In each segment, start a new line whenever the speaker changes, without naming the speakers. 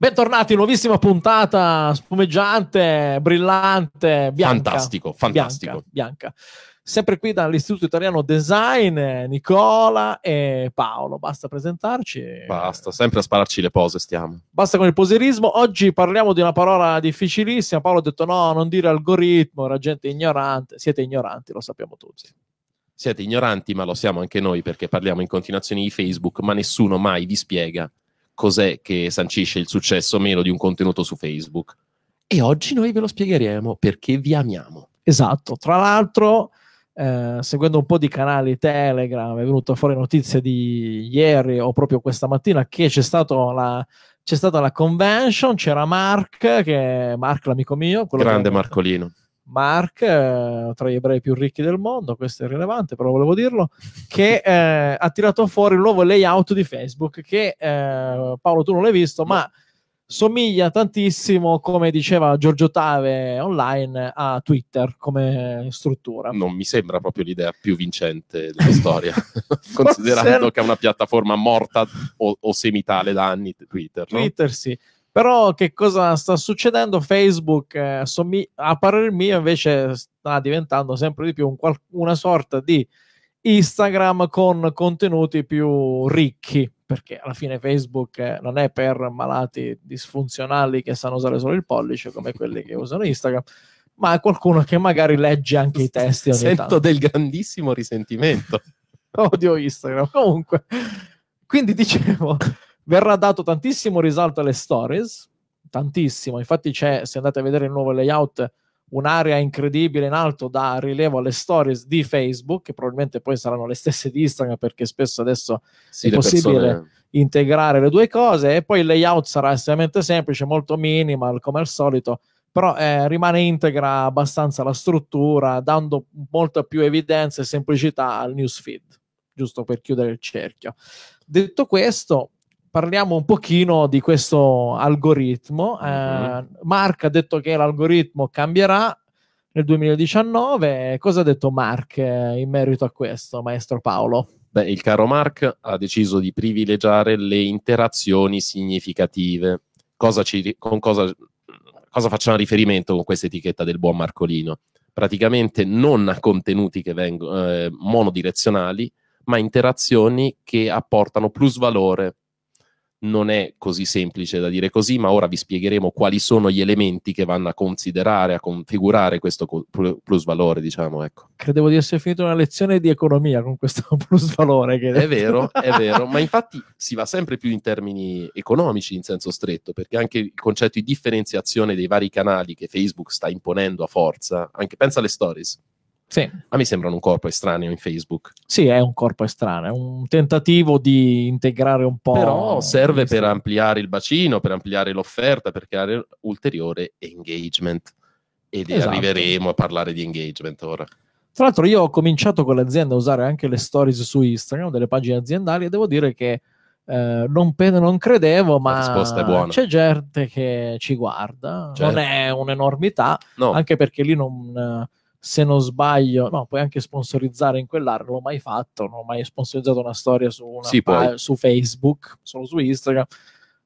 Bentornati, nuovissima puntata spumeggiante, brillante, bianca. Fantastico, fantastico. Bianca, bianca. Sempre qui dall'Istituto Italiano Design, Nicola e Paolo. Basta presentarci.
Basta, sempre a spararci le pose stiamo.
Basta con il poserismo. Oggi parliamo di una parola difficilissima. Paolo ha detto no, non dire algoritmo, era gente ignorante. Siete ignoranti, lo sappiamo tutti
siete ignoranti, ma lo siamo anche noi perché parliamo in continuazione di Facebook, ma nessuno mai vi spiega cos'è che sancisce il successo o meno di un contenuto su Facebook.
E oggi noi ve lo spiegheremo perché vi amiamo. Esatto, tra l'altro eh, seguendo un po' di canali Telegram è venuta fuori notizia di ieri o proprio questa mattina che c'è stata la, c'è stata la convention, c'era Mark, che, Mark l'amico mio. Grande
che, Marcolino.
Mark, eh, tra gli ebrei più ricchi del mondo, questo è irrilevante, però volevo dirlo, che eh, ha tirato fuori il nuovo layout di Facebook che eh, Paolo tu non l'hai visto, ma somiglia tantissimo, come diceva Giorgio Tave online, a Twitter come struttura.
Non mi sembra proprio l'idea più vincente della storia, considerando Forse... che è una piattaforma morta o, o semitale da anni Twitter. No?
Twitter sì. Però che cosa sta succedendo? Facebook, eh, sommi- a parere mio, invece sta diventando sempre di più un qual- una sorta di Instagram con contenuti più ricchi, perché alla fine Facebook eh, non è per malati disfunzionali che sanno usare solo il pollice come quelli che usano Instagram, ma è qualcuno che magari legge anche i testi. Ogni Sento tanto. del grandissimo risentimento. Odio Instagram. Comunque, quindi dicevo, verrà dato tantissimo risalto alle stories, tantissimo, infatti c'è, se andate a vedere il nuovo layout, un'area incredibile in alto da rilevo alle stories di Facebook, che probabilmente poi saranno le stesse di Instagram, perché spesso adesso sì, è possibile persone... integrare le due cose, e poi il layout sarà estremamente semplice, molto minimal come al solito, però eh, rimane integra abbastanza la struttura, dando molta più evidenza e semplicità al newsfeed, giusto per chiudere il cerchio. Detto questo, parliamo un pochino di questo algoritmo. Mm-hmm. Eh, Mark ha detto che l'algoritmo cambierà nel 2019. Cosa ha detto Mark eh, in merito a questo, maestro Paolo?
Beh, il caro Mark ha deciso di privilegiare le interazioni significative. Cosa ci, con cosa, cosa facciamo riferimento con questa etichetta del buon Marcolino? Praticamente non a contenuti che vengono eh, monodirezionali, ma interazioni che apportano plus valore non è così semplice da dire così, ma ora vi spiegheremo quali sono gli elementi che vanno a considerare, a configurare questo plus valore, diciamo, ecco.
Credevo di essere finito una lezione di economia con questo plus valore. Che... È vero, è vero, ma
infatti si va sempre più in termini economici in senso stretto, perché anche il concetto di differenziazione dei vari canali che Facebook sta imponendo a forza, anche pensa alle stories, sì. A me sembrano un corpo estraneo in Facebook. Sì, è un corpo
estraneo, è un tentativo di integrare un po'. Però serve per
ampliare il bacino, per ampliare l'offerta, per creare ulteriore engagement. Ed esatto. arriveremo a parlare di engagement ora.
Tra l'altro, io ho cominciato con l'azienda a usare anche le stories su Instagram, delle pagine aziendali, e devo dire che eh, non, pe- non, credevo, ma c'è gente che ci guarda, certo. non è un'enormità, no. anche perché lì non se non sbaglio, no, puoi anche sponsorizzare in quell'area, non l'ho mai fatto, non ho mai sponsorizzato una storia su, una sì, pa- su Facebook, solo su Instagram,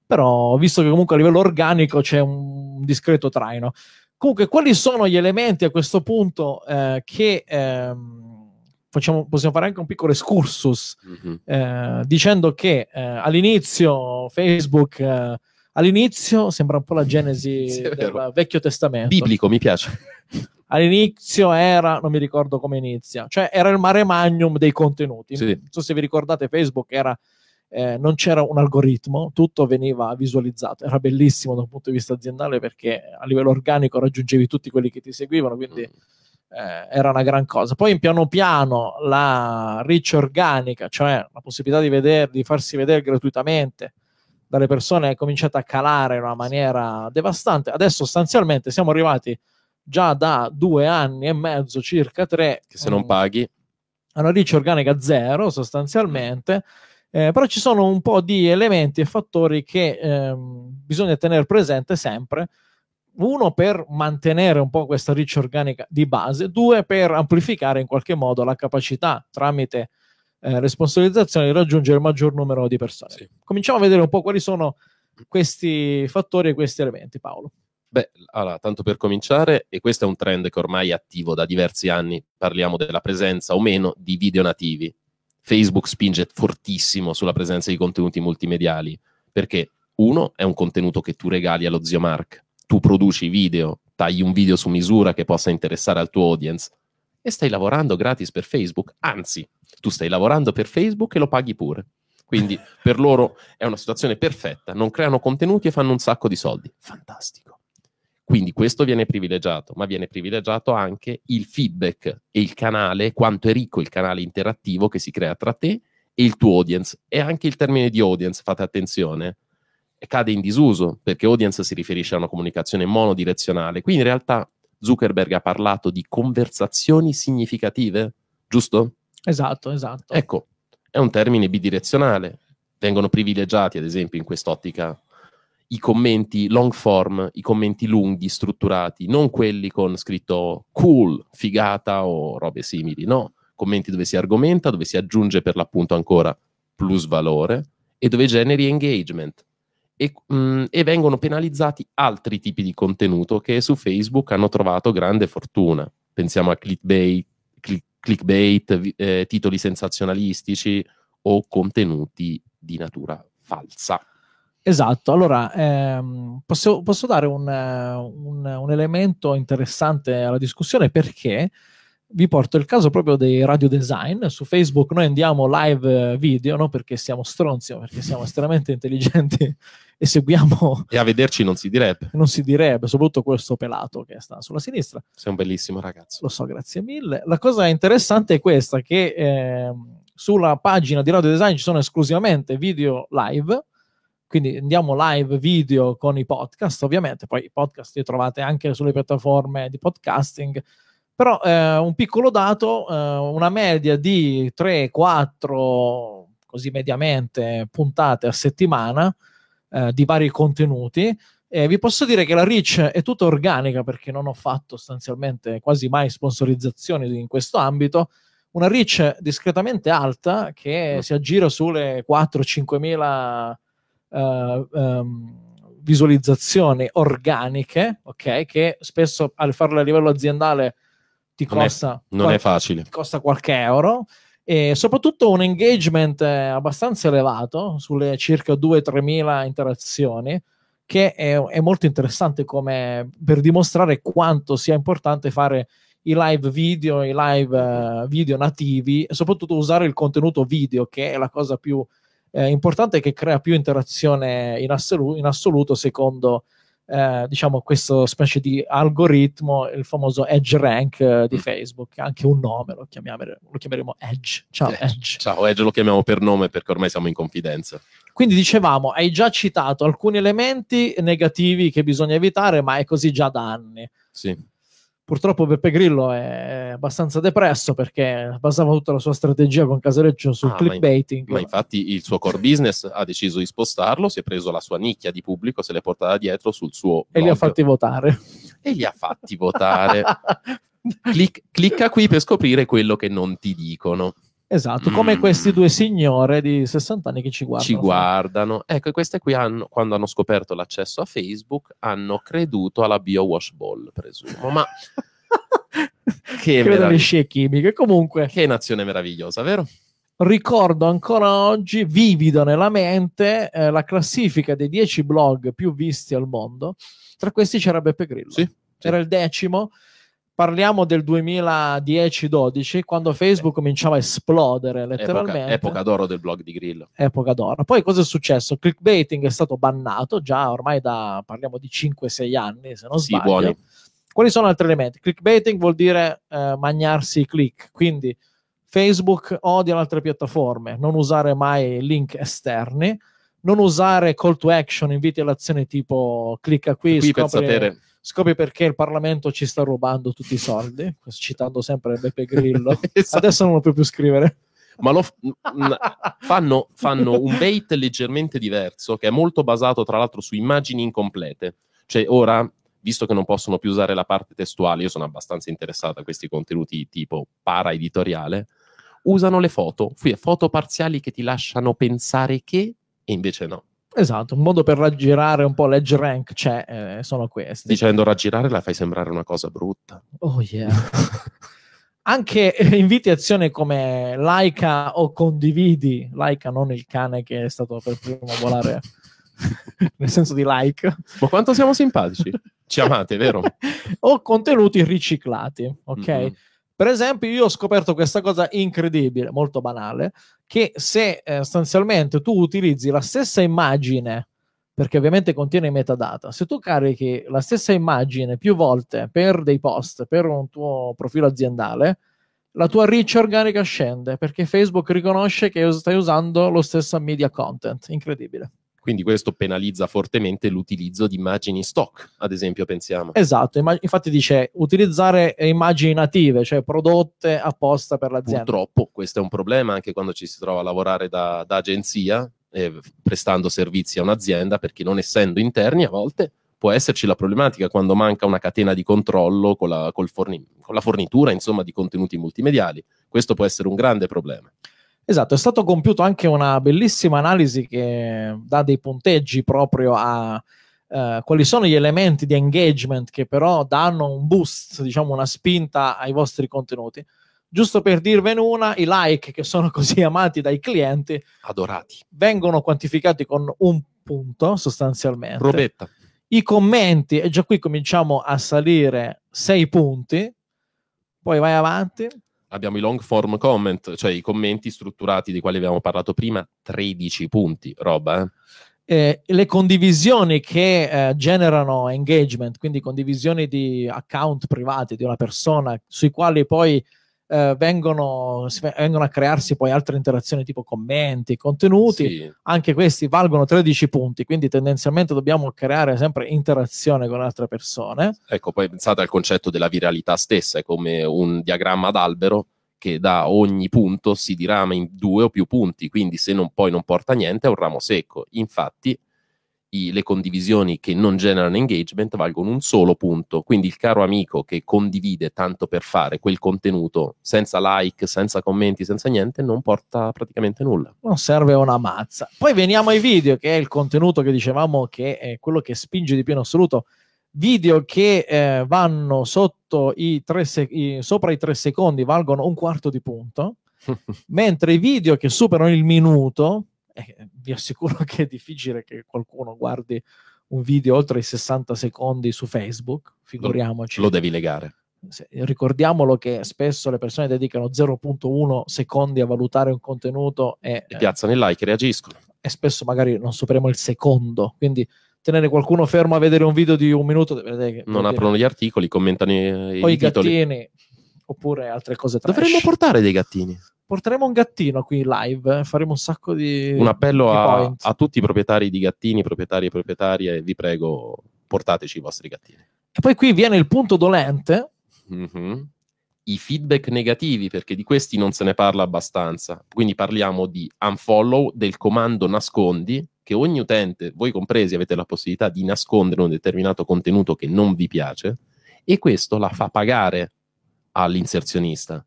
però visto che comunque a livello organico c'è un discreto traino. Comunque, quali sono gli elementi a questo punto eh, che ehm, facciamo, possiamo fare anche un piccolo excursus mm-hmm. eh, dicendo che eh, all'inizio Facebook eh, All'inizio sembra un po' la genesi sì, del Vecchio Testamento. Biblico, mi piace. All'inizio era, non mi ricordo come inizia, cioè era il mare magnum dei contenuti. Sì. Non so se vi ricordate, Facebook era, eh, non c'era un algoritmo, tutto veniva visualizzato. Era bellissimo da un punto di vista aziendale perché a livello organico raggiungevi tutti quelli che ti seguivano, quindi mm. eh, era una gran cosa. Poi in piano piano la reach organica, cioè la possibilità di, veder, di farsi vedere gratuitamente, dalle persone è cominciata a calare in una maniera devastante. Adesso sostanzialmente siamo arrivati già da due anni e mezzo, circa tre. Che se non mm, paghi. A una riccia organica zero sostanzialmente. Eh, però ci sono un po' di elementi e fattori che eh, bisogna tenere presente sempre. Uno, per mantenere un po' questa riccia organica di base, due, per amplificare in qualche modo la capacità tramite eh, responsabilizzazione di raggiungere il maggior numero di persone. Sì. Cominciamo a vedere un po' quali sono questi fattori e questi elementi, Paolo.
Beh, allora, tanto per cominciare, e questo è un trend che ormai è attivo da diversi anni, parliamo della presenza o meno di video nativi. Facebook spinge fortissimo sulla presenza di contenuti multimediali, perché uno è un contenuto che tu regali allo zio Mark, tu produci video, tagli un video su misura che possa interessare al tuo audience, e stai lavorando gratis per Facebook, anzi, tu stai lavorando per Facebook e lo paghi pure. Quindi per loro è una situazione perfetta, non creano contenuti e fanno un sacco di soldi. Fantastico. Quindi questo viene privilegiato, ma viene privilegiato anche il feedback e il canale, quanto è ricco il canale interattivo che si crea tra te e il tuo audience. E anche il termine di audience, fate attenzione, cade in disuso perché audience si riferisce a una comunicazione monodirezionale. Qui in realtà Zuckerberg ha parlato di conversazioni significative, giusto?
Esatto, esatto.
Ecco, è un termine bidirezionale. Vengono privilegiati, ad esempio, in quest'ottica i commenti long form, i commenti lunghi, strutturati, non quelli con scritto cool, figata o robe simili, no, commenti dove si argomenta, dove si aggiunge per l'appunto ancora plus valore e dove generi engagement e, mh, mm, e vengono penalizzati altri tipi di contenuto che su Facebook hanno trovato grande fortuna. Pensiamo a clickbait, click, clickbait eh, titoli sensazionalistici o contenuti di natura falsa.
Esatto, allora ehm, posso, posso, dare un, un, un, elemento interessante alla discussione perché vi porto il caso proprio dei radio design. Su Facebook noi andiamo live eh, video, non perché siamo stronzi, ma perché siamo estremamente intelligenti e seguiamo...
E a vederci non si direbbe.
Non si direbbe, soprattutto questo pelato che sta sulla sinistra. Sei un bellissimo ragazzo. Lo so, grazie mille. La cosa interessante è questa, che eh, sulla pagina di radio design ci sono esclusivamente video live, quindi andiamo live video con i podcast, ovviamente, poi i podcast li trovate anche sulle piattaforme di podcasting però eh, un piccolo dato, eh, una media di 3-4, così mediamente, puntate a settimana eh, di vari contenuti. vi posso dire che la Reach è tutta organica perché non ho fatto sostanzialmente quasi mai sponsorizzazioni in questo ambito. Una Reach discretamente alta che mm. si aggira sulle 4-5 mila um, visualizzazioni organiche, ok? Che spesso al farle a livello aziendale ti non costa... È, non qual- è facile. Ti costa qualche euro e soprattutto un engagement eh, abbastanza elevato sulle circa 2-3 mila interazioni che è, è, molto interessante come per dimostrare quanto sia importante fare i live video, i live uh, video nativi e soprattutto usare il contenuto video che è la cosa più eh, importante che crea più interazione in assoluto, in assoluto secondo eh, diciamo questo specie di algoritmo, il famoso Edge Rank eh, di mm. Facebook, anche un nome, lo, lo chiameremo Edge. Ciao Edge. Eh,
Edge. Ciao Edge, lo chiamiamo per nome perché ormai siamo in confidenza.
Quindi dicevamo, hai già citato alcuni elementi negativi che bisogna evitare, ma è così già da anni. Sì. Purtroppo Beppe Grillo è abbastanza depresso perché basava tutta la sua strategia con Casareccio sul ah, clickbaiting. Ma, in, ma
infatti il suo core business ha deciso di spostarlo, si è preso la sua nicchia di pubblico, se l'è portata dietro sul suo... Blog. E li ha fatti
votare. E li ha
fatti votare. Clic, clicca qui per scoprire quello che non ti dicono.
Esatto, mm. come questi due signore di 60 anni che ci guardano. Ci
guardano. Ecco, e queste qui hanno, quando hanno scoperto l'accesso a Facebook hanno creduto alla bio Ball, presumo, ma... che meraviglia. scie
chimiche, comunque.
Che nazione meravigliosa, vero?
ricordo ancora oggi, vivido nella mente, eh, la classifica dei 10 blog più visti al mondo. Tra questi c'era Beppe Grillo. Sì, sì. Era il decimo parliamo del 2010-12 quando Facebook eh. cominciava a esplodere letteralmente. Epoca, epoca,
d'oro del blog di Grillo.
Epoca d'oro. Poi cosa è successo? Clickbaiting è stato bannato già ormai da parliamo di 5-6 anni se non sì, sbaglio. Buoni. Quali sono altri elementi? Clickbaiting vuol dire eh, magnarsi i click, quindi Facebook odia le altre piattaforme, non usare mai link esterni, non usare call to action, inviti all'azione tipo clicca qui, qui scopri, per sapere scopri perché il Parlamento ci sta rubando tutti i soldi, citando sempre Beppe Grillo. esatto. Adesso non lo puoi più scrivere. Ma lo f-
fanno, fanno un bait leggermente diverso, che è molto basato tra l'altro su immagini incomplete. Cioè, ora visto che non possono più usare la parte testuale, io sono abbastanza interessato a questi contenuti tipo paraeditoriale, usano le foto, qui foto parziali che ti lasciano pensare che, e invece no.
Esatto, un modo per raggirare un po' l'edge rank c'è, cioè, eh, sono questi.
Dicendo raggirare la fai sembrare una cosa brutta.
Oh yeah. Anche eh, inviti azione come like o condividi, like non il cane che è stato per primo a volare nel senso di like. Ma quanto siamo simpatici?
Ci amate, vero?
o contenuti riciclati, ok? Mm-hmm. Per esempio, io ho scoperto questa cosa incredibile, molto banale, che se eh, sostanzialmente tu utilizzi la stessa immagine, perché ovviamente contiene metadata, se tu carichi la stessa immagine più volte per dei post, per un tuo profilo aziendale, la tua reach organica scende perché Facebook riconosce che stai usando lo stesso media content. Incredibile.
Quindi questo penalizza fortemente l'utilizzo di immagini stock, ad esempio, pensiamo.
Esatto, infatti dice utilizzare immagini native, cioè prodotte apposta per l'azienda.
Purtroppo questo è un problema anche quando ci si trova a lavorare da, da agenzia, eh, prestando servizi a un'azienda, perché non essendo interni a volte può esserci la problematica quando manca una catena di controllo con la, forni- con la fornitura insomma, di contenuti multimediali. Questo può essere un grande problema.
Esatto, è stato compiuto anche una bellissima analisi che dà dei punteggi proprio a eh, quali sono gli elementi di engagement che però danno un boost, diciamo una spinta ai vostri contenuti. Giusto per dirvene una, i like che sono così amati dai clienti, adorati, vengono quantificati con un punto sostanzialmente. Robetta. I commenti, e già qui cominciamo a salire 6 punti, poi vai avanti
abbiamo i long form comment, cioè i commenti strutturati di quali abbiamo parlato prima, 13 punti, roba. Eh?
Eh, le condivisioni che eh, generano engagement, quindi condivisioni di account privati di una persona sui quali poi eh, vengono, vengono, a crearsi poi altre interazioni tipo commenti, contenuti, sì. anche questi valgono 13 punti, quindi tendenzialmente dobbiamo creare sempre interazione con altre persone.
Ecco, poi pensate al concetto della viralità stessa, è come un diagramma d'albero che da ogni punto si dirama in due o più punti, quindi se non poi non porta niente è un ramo secco. Infatti i, le condivisioni che non generano engagement valgono un solo punto. Quindi il caro amico che condivide tanto per fare quel contenuto senza like, senza commenti, senza niente, non porta praticamente
nulla. Non serve una mazza. Poi veniamo ai video, che è il contenuto che dicevamo che è quello che spinge di più in assoluto video che eh, vanno i sec- i, sopra i tre secondi valgono un quarto di punto, mentre i video che superano il minuto eh, vi assicuro che è difficile che qualcuno guardi un video oltre i 60 secondi su Facebook, figuriamoci. Lo, lo
devi legare.
Ricordiamolo che spesso le persone dedicano 0.1 secondi a valutare un contenuto e, e
eh, piazzano il like, reagiscono.
E spesso magari non superiamo il secondo, quindi tenere qualcuno fermo a vedere un video di un minuto. Vedete, non aprono
gli articoli, commentano i, i, i gattini
oppure altre cose. Trash. Dovremmo portare dei gattini porteremo un gattino qui in live, eh, faremo un sacco di... Un appello di
a, a, tutti i proprietari di gattini, proprietari e proprietarie, vi prego, portateci i vostri gattini.
E poi qui viene il punto dolente.
Mm-hmm. I feedback negativi, perché di questi non se ne parla abbastanza. Quindi parliamo di unfollow, del comando nascondi, che ogni utente, voi compresi, avete la possibilità di nascondere un determinato contenuto che non vi piace e questo la fa pagare all'inserzionista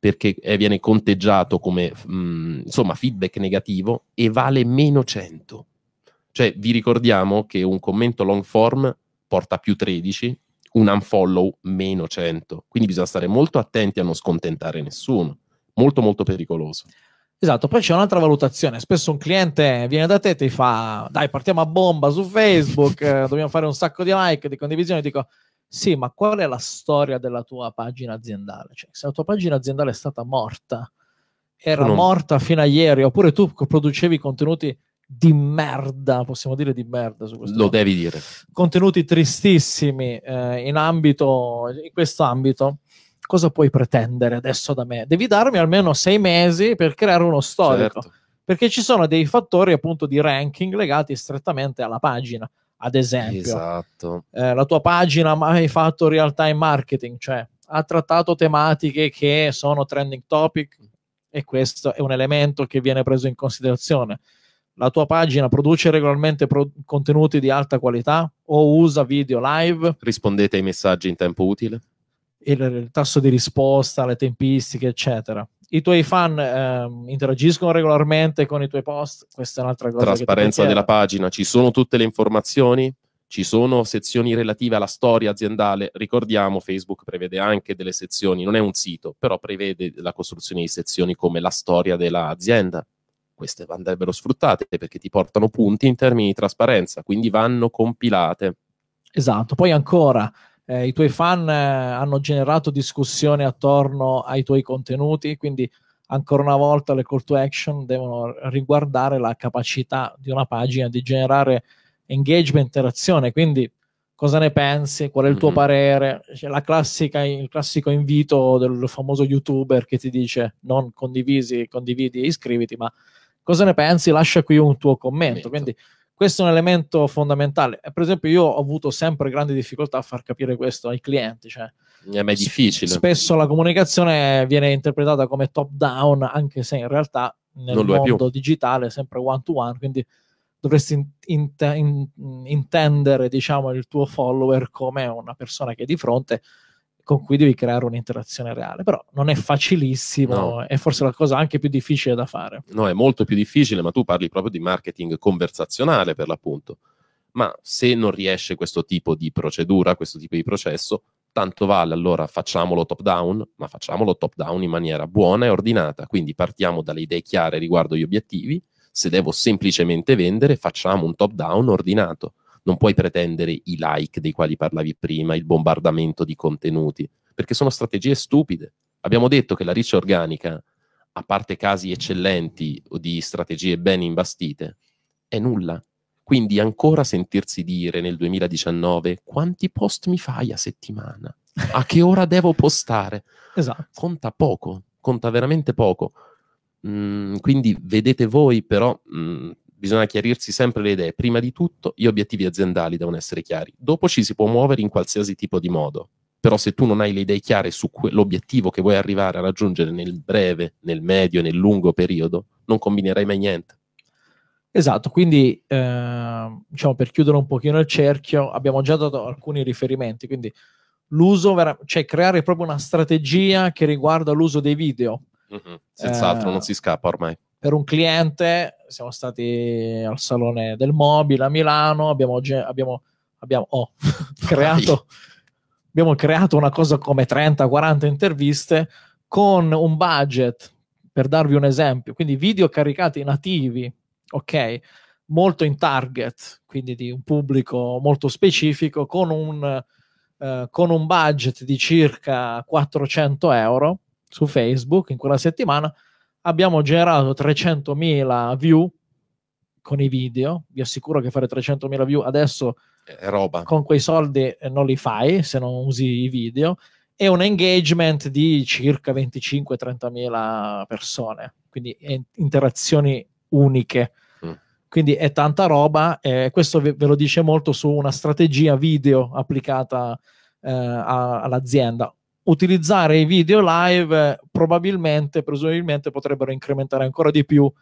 perché eh, viene conteggiato come mh, mm, insomma feedback negativo e vale meno 100. Cioè vi ricordiamo che un commento long form porta più 13, un unfollow meno 100. Quindi bisogna stare molto attenti a non scontentare nessuno. Molto molto pericoloso.
Esatto, poi c'è un'altra valutazione. Spesso un cliente viene da te e ti fa: Dai, partiamo a bomba su Facebook, dobbiamo fare un sacco di like, di condivisioni. Dico: sì, ma qual è la storia della tua pagina aziendale? Cioè, se la tua pagina aziendale è stata morta, era no. morta fino a ieri, oppure tu producevi contenuti di merda, possiamo dire di merda su questo.
Lo modo. devi dire.
Contenuti tristissimi eh, in ambito, in questo ambito, cosa puoi pretendere adesso da me? Devi darmi almeno sei mesi per creare uno storico. Certo. Perché ci sono dei fattori appunto di ranking legati strettamente alla pagina ad esempio. Esatto. Eh, la tua pagina ha mai fatto real time marketing, cioè ha trattato tematiche che sono trending topic e questo è un elemento che viene preso in considerazione. La tua pagina produce regolarmente pro- contenuti di alta qualità o usa video live?
Rispondete ai messaggi in tempo utile?
Il, il tasso di risposta, le tempistiche, eccetera i tuoi fan ehm, interagiscono regolarmente con i tuoi post, questa è un'altra cosa. Trasparenza della
pagina, ci sono tutte le informazioni, ci sono sezioni relative alla storia aziendale, ricordiamo Facebook prevede anche delle sezioni, non è un sito, però prevede la costruzione di sezioni come la storia dell'azienda, queste andrebbero sfruttate perché ti portano punti in termini di trasparenza, quindi vanno compilate.
Esatto, poi ancora eh, i tuoi fan eh, hanno generato discussione attorno ai tuoi contenuti, quindi ancora una volta le call to action devono riguardare la capacità di una pagina di generare engagement, interazione, quindi cosa ne pensi, qual è il tuo mm-hmm. parere, classica, il classico invito del famoso youtuber che ti dice non condivisi, condividi e iscriviti, ma cosa ne pensi, lascia qui un tuo commento. commento. Quindi questo è un elemento fondamentale. Per esempio, io ho avuto sempre grandi difficoltà a far capire questo ai clienti. Cioè,
eh, ma è difficile.
Spesso la comunicazione viene interpretata come top down, anche se in realtà nel mondo più. digitale è sempre one to one, quindi dovresti in, in, in, intendere diciamo, il tuo follower come una persona che è di fronte con cui devi creare un'interazione reale. Però non è mm. facilissimo, no. è forse la cosa anche più difficile da fare.
No, è molto più difficile, ma tu parli proprio di marketing conversazionale per l'appunto. Ma se non riesce questo tipo di procedura, questo tipo di processo, tanto vale allora facciamolo top down, ma facciamolo top down in maniera buona e ordinata. Quindi partiamo dalle idee chiare riguardo gli obiettivi. Se devo semplicemente vendere, facciamo un top down ordinato non puoi pretendere i like dei quali parlavi prima, il bombardamento di contenuti, perché sono strategie stupide. Abbiamo detto che la riccia organica, a parte casi eccellenti o di strategie ben imbastite, è nulla. Quindi ancora sentirsi dire nel 2019 quanti post mi fai a settimana? A che ora devo postare? Esatto. Conta poco, conta veramente poco. Mm, quindi vedete voi, però mm, Bisogna chiarirsi sempre le idee. Prima di tutto, gli obiettivi aziendali devono essere chiari. Dopo ci si può muovere in qualsiasi tipo di modo. Però se tu non hai le idee chiare su que- che vuoi arrivare a raggiungere nel breve, nel medio, nel lungo periodo, non combinerai mai niente.
Esatto, quindi eh, diciamo per chiudere un pochino il cerchio, abbiamo già dato alcuni riferimenti, quindi l'uso, vera- cioè creare proprio una strategia che riguarda l'uso dei video.
Mm-hmm, senz'altro, eh, non si scappa ormai
per un cliente, siamo stati al Salone del Mobile a Milano, abbiamo, abbiamo, abbiamo, oh, creato, abbiamo creato una cosa come 30-40 interviste con un budget, per darvi un esempio, quindi video caricati nativi, ok? molto in target, quindi di un pubblico molto specifico, con un, eh, con un budget di circa 400 euro su Facebook in quella settimana, abbiamo generato 300.000 view con i video, vi assicuro che fare 300.000 view adesso è roba. con quei soldi eh, non li fai se non usi i video e un engagement di circa 25-30.000 persone, quindi interazioni uniche. Mm. Quindi è tanta roba e eh, questo ve, ve, lo dice molto su una strategia video applicata eh, a, all'azienda utilizzare i video live probabilmente, presumibilmente potrebbero incrementare ancora di più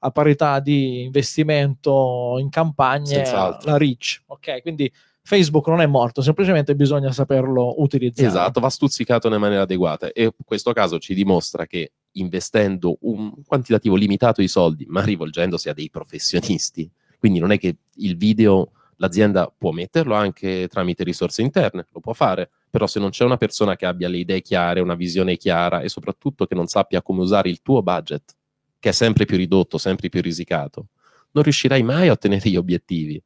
a parità di investimento in campagne la reach. Ok, quindi Facebook non è morto, semplicemente bisogna saperlo utilizzare.
Esatto, va stuzzicato in maniera adeguata e questo caso ci dimostra che investendo un quantitativo limitato di soldi, ma rivolgendosi a dei professionisti, quindi non è che il video l'azienda può metterlo anche tramite risorse interne, lo può fare, però se non c'è una persona che abbia le idee chiare, una visione chiara e soprattutto che non sappia come usare il tuo budget, che è sempre più ridotto, sempre più risicato, non riuscirai mai a ottenere gli obiettivi,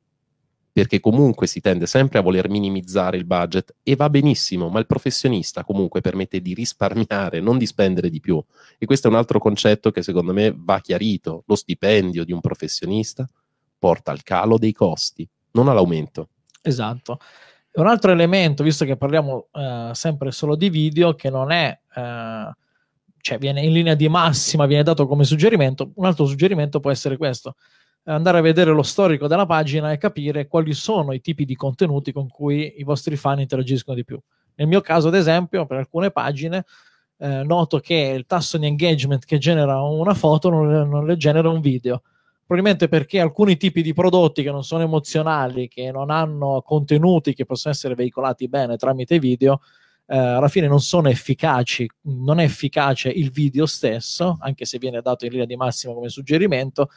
perché comunque si tende sempre a voler minimizzare il budget e va benissimo, ma il professionista comunque permette di risparmiare, non di spendere di più. E questo è un altro concetto che secondo me va chiarito, lo stipendio di un professionista porta al calo dei costi, non all'aumento.
Esatto. Un altro elemento, visto che parliamo eh, sempre solo di video, che non è, eh, cioè viene in linea di massima, viene dato come suggerimento, un altro suggerimento può essere questo, andare a vedere lo storico della pagina e capire quali sono i tipi di contenuti con cui i vostri fan interagiscono di più. Nel mio caso, ad esempio, per alcune pagine eh, noto che il tasso di engagement che genera una foto non, non le genera un video probabilmente perché alcuni tipi di prodotti che non sono emozionali, che non hanno contenuti che possono essere veicolati bene tramite video, eh, alla fine non sono efficaci, non è efficace il video stesso, anche se viene dato in linea di massima come suggerimento,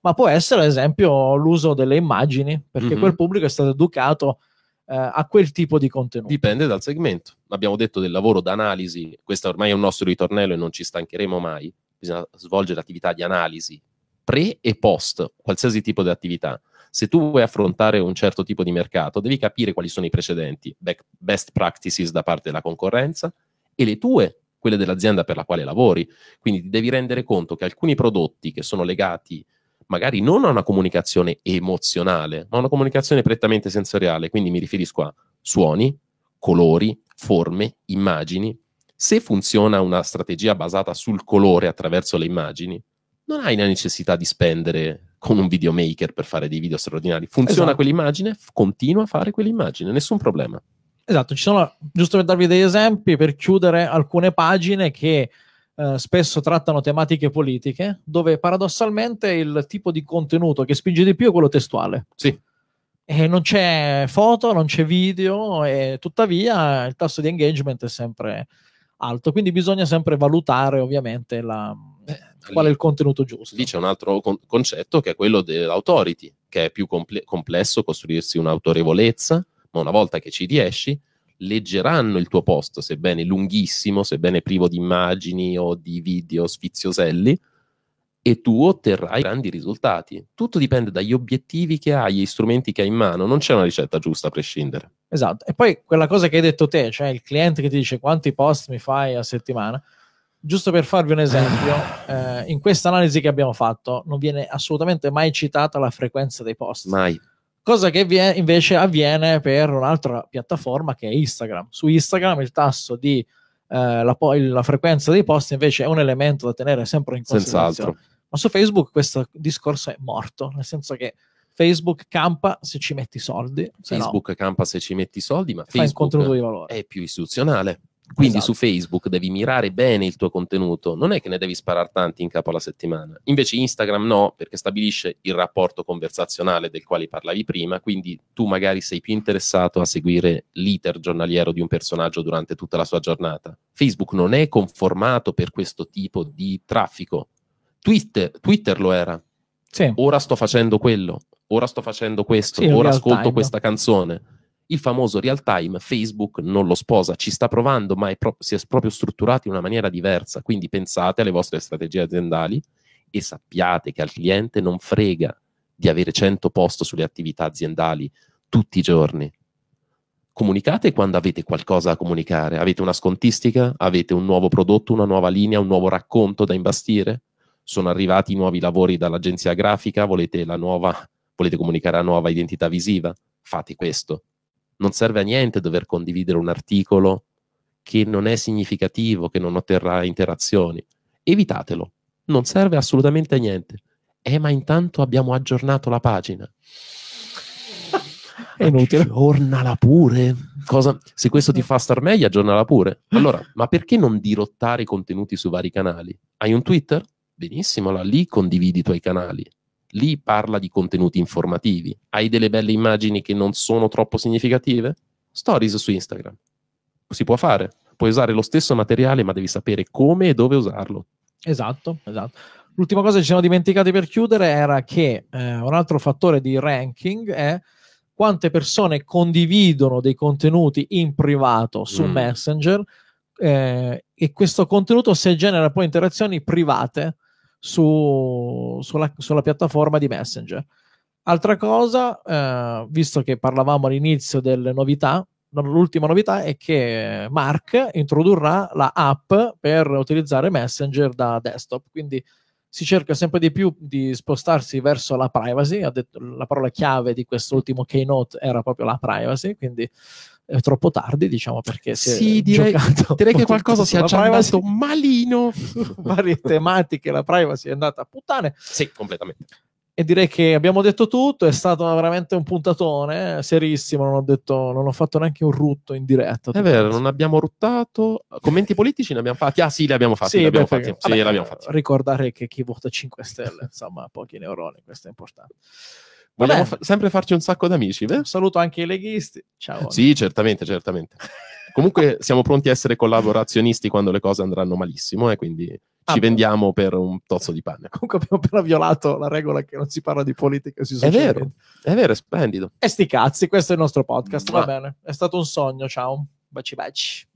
ma può essere ad esempio l'uso delle immagini, perché mm-hmm. quel pubblico è stato educato eh, a quel tipo di contenuto. Dipende
dal segmento. Abbiamo detto del lavoro d'analisi, questo ormai è un nostro ritornello e non ci stancheremo mai. Bisogna svolgere attività di analisi pre e post qualsiasi tipo di attività. Se tu vuoi affrontare un certo tipo di mercato, devi capire quali sono i precedenti, best practices da parte della concorrenza e le tue, quelle dell'azienda per la quale lavori. Quindi devi rendere conto che alcuni prodotti che sono legati magari non a una comunicazione emozionale, ma a una comunicazione prettamente sensoriale, quindi mi riferisco a suoni, colori, forme, immagini. Se funziona una strategia basata sul colore attraverso le immagini, non hai la necessità di spendere con un videomaker per fare dei video straordinari. Funziona esatto. quell'immagine, continua a fare quell'immagine, nessun problema.
Esatto, ci sono, giusto per darvi degli esempi, per chiudere alcune pagine che eh, spesso trattano tematiche politiche, dove paradossalmente il tipo di contenuto che spinge di più è quello testuale. Sì. E non c'è foto, non c'è video, e tuttavia il tasso di engagement è sempre alto, quindi bisogna sempre valutare ovviamente la, Beh,
qual è il contenuto giusto? Lì c'è un altro con- concetto che è quello dell'authority, che è più comple- complesso costruirsi un'autorevolezza, ma una volta che ci riesci, leggeranno il tuo post, sebbene lunghissimo, sebbene privo di immagini o di video sfizioselli, e tu otterrai grandi risultati. Tutto dipende dagli obiettivi che hai, gli strumenti che hai in mano, non c'è una ricetta giusta a prescindere.
Esatto, e poi quella cosa che hai detto te, cioè il cliente che ti dice quanti post mi fai a settimana, giusto per farvi un esempio, eh, in questa analisi che abbiamo fatto non viene assolutamente mai citata la frequenza dei post. Mai. Cosa che vie- invece avviene per un'altra piattaforma che è Instagram. Su Instagram il tasso di eh, la, po- la, frequenza dei post invece è un elemento da tenere sempre in considerazione. Senz'altro. Ma su Facebook questo discorso è morto, nel senso che Facebook campa se ci metti soldi. Facebook
no, campa se ci metti soldi, ma Facebook fa incontro di valore. è più istituzionale quindi esatto. su Facebook devi mirare bene il tuo contenuto, non è che ne devi sparare tanti in capo alla settimana. Invece Instagram no, perché stabilisce il rapporto conversazionale del quale parlavi prima, quindi tu magari sei più interessato a seguire l'iter giornaliero di un personaggio durante tutta la sua giornata. Facebook non è conformato per questo tipo di traffico. Twitter, Twitter lo era. Sì. Ora sto facendo quello, ora sto facendo questo, sì, ora ascolto time. questa canzone il famoso real time Facebook non lo sposa, ci sta provando, ma è pro- si è proprio strutturato in una maniera diversa. Quindi pensate alle vostre strategie aziendali e sappiate che al cliente non frega di avere 100 post sulle attività aziendali tutti i giorni. Comunicate quando avete qualcosa da comunicare. Avete una scontistica? Avete un nuovo prodotto, una nuova linea, un nuovo racconto da imbastire? Sono arrivati nuovi lavori dall'agenzia grafica? Volete, nuova, volete comunicare la nuova identità visiva? Fate questo non serve a niente dover condividere un articolo che non è significativo, che non otterrà interazioni. Evitatelo, non serve assolutamente a niente. Eh, ma intanto abbiamo aggiornato la pagina. È inutile. Aggiornala pure. Cosa? Se questo ti eh. fa star meglio, aggiornala pure. Allora, ma perché non dirottare i contenuti su vari canali? Hai un Twitter? Benissimo, là, lì condividi i tuoi canali lì parla di contenuti informativi. Hai delle belle immagini che non sono troppo significative? Stories su Instagram. Si può fare. Puoi usare lo stesso materiale, ma devi sapere come e dove usarlo.
Esatto, esatto. L'ultima cosa che ci siamo dimenticati per chiudere era che eh, un altro fattore di ranking è quante persone condividono dei contenuti in privato su mm. Messenger eh, e questo contenuto se genera poi interazioni private su, sulla, sulla, piattaforma di Messenger. Altra cosa, eh, visto che parlavamo all'inizio delle novità, l'ultima novità è che Mark introdurrà la app per utilizzare Messenger da desktop, quindi si cerca sempre di più di spostarsi verso la privacy, Ha detto, la parola chiave di quest'ultimo keynote era proprio la privacy, quindi è troppo tardi, diciamo, perché si sì, è direi, giocato direi che qualcosa si è già privacy. andato malino. Varie tematiche, la privacy è andata a puttane. Sì, completamente. E direi che abbiamo detto tutto, è stato veramente un puntatone, eh, serissimo, non ho, detto, non ho fatto neanche un rutto in diretta. È vero, pensi. non abbiamo ruttato, commenti politici
ne abbiamo fatti, ah sì, li abbiamo fatti, sì, li abbiamo fatti. Sì, li abbiamo fatti. Ricordare
che chi vota 5 stelle, insomma, pochi neuroni, questo è importante. Vogliamo fa- sempre farci un sacco d'amici, vero?
Saluto anche i leghisti, ciao. Sì, certamente, certamente. Comunque siamo pronti a essere collaborazionisti quando le cose andranno malissimo e eh, quindi ah, ci vendiamo per un tozzo di pane.
Comunque abbiamo appena violato la regola che non si parla di politica si È vero, è vero, è splendido. E sti cazzi, questo è il nostro podcast, Ma... va bene. È stato un sogno, ciao. Baci baci.